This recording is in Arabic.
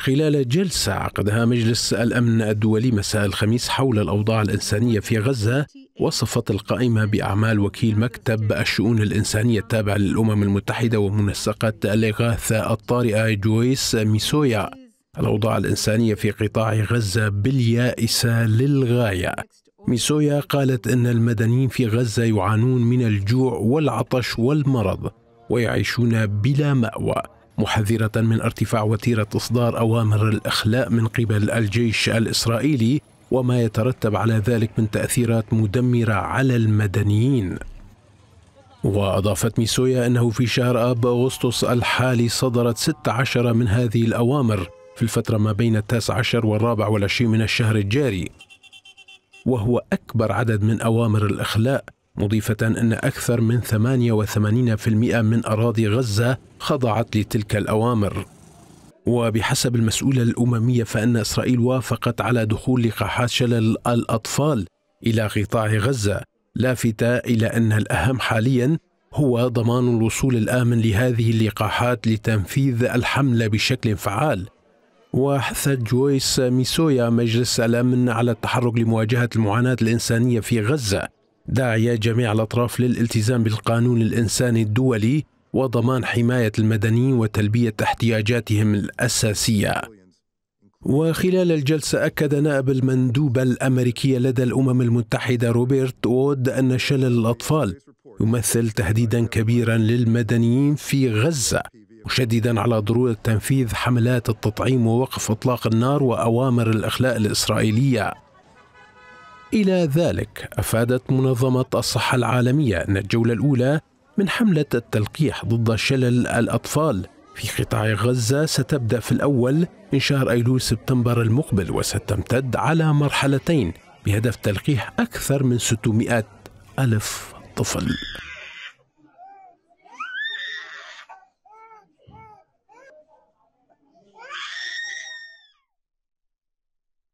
خلال جلسة عقدها مجلس الأمن الدولي مساء الخميس حول الأوضاع الإنسانية في غزة وصفت القائمة بأعمال وكيل مكتب الشؤون الإنسانية التابع للأمم المتحدة ومنسقة الإغاثة الطارئة جويس ميسويا الأوضاع الإنسانية في قطاع غزة باليائسة للغاية ميسويا قالت إن المدنيين في غزة يعانون من الجوع والعطش والمرض ويعيشون بلا مأوى محذرة من ارتفاع وتيرة إصدار أوامر الإخلاء من قبل الجيش الإسرائيلي وما يترتب على ذلك من تأثيرات مدمرة على المدنيين وأضافت ميسويا أنه في شهر آب أغسطس الحالي صدرت 16 من هذه الأوامر في الفترة ما بين التاسع عشر والرابع والعشرين من الشهر الجاري وهو أكبر عدد من أوامر الإخلاء مضيفة أن أكثر من 88% من أراضي غزة خضعت لتلك الأوامر وبحسب المسؤولة الأممية فإن إسرائيل وافقت على دخول لقاحات شلل الأطفال إلى قطاع غزة لافتة إلى أن الأهم حاليا هو ضمان الوصول الآمن لهذه اللقاحات لتنفيذ الحملة بشكل فعال وحثت جويس ميسويا مجلس الأمن على التحرك لمواجهة المعاناة الإنسانية في غزة داعي جميع الأطراف للالتزام بالقانون الإنساني الدولي وضمان حماية المدنيين وتلبية احتياجاتهم الأساسية وخلال الجلسة أكد نائب المندوبة الأمريكية لدى الأمم المتحدة روبرت وود أن شلل الأطفال يمثل تهديدا كبيرا للمدنيين في غزة مشددا على ضرورة تنفيذ حملات التطعيم ووقف إطلاق النار وأوامر الإخلاء الإسرائيلية إلى ذلك أفادت منظمة الصحة العالمية أن الجولة الأولى من حملة التلقيح ضد شلل الأطفال في قطاع غزة ستبدأ في الأول من شهر أيلول سبتمبر المقبل وستمتد على مرحلتين بهدف تلقيح أكثر من 600 ألف طفل